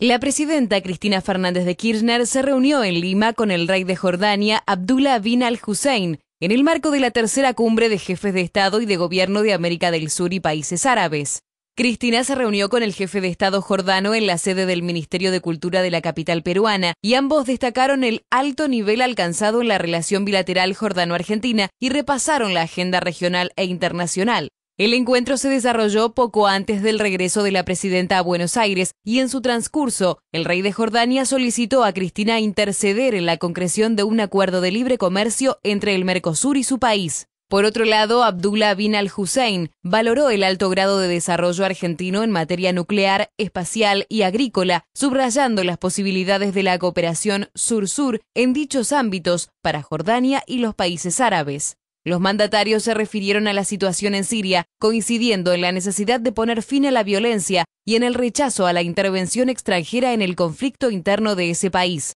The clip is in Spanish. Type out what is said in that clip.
La presidenta Cristina Fernández de Kirchner se reunió en Lima con el rey de Jordania, Abdullah bin al-Hussein, en el marco de la tercera cumbre de jefes de Estado y de Gobierno de América del Sur y países árabes. Cristina se reunió con el jefe de Estado jordano en la sede del Ministerio de Cultura de la capital peruana y ambos destacaron el alto nivel alcanzado en la relación bilateral jordano-argentina y repasaron la agenda regional e internacional. El encuentro se desarrolló poco antes del regreso de la presidenta a Buenos Aires y en su transcurso, el rey de Jordania solicitó a Cristina interceder en la concreción de un acuerdo de libre comercio entre el Mercosur y su país. Por otro lado, Abdullah bin al-Hussein valoró el alto grado de desarrollo argentino en materia nuclear, espacial y agrícola, subrayando las posibilidades de la cooperación sur-sur en dichos ámbitos para Jordania y los países árabes. Los mandatarios se refirieron a la situación en Siria, coincidiendo en la necesidad de poner fin a la violencia y en el rechazo a la intervención extranjera en el conflicto interno de ese país.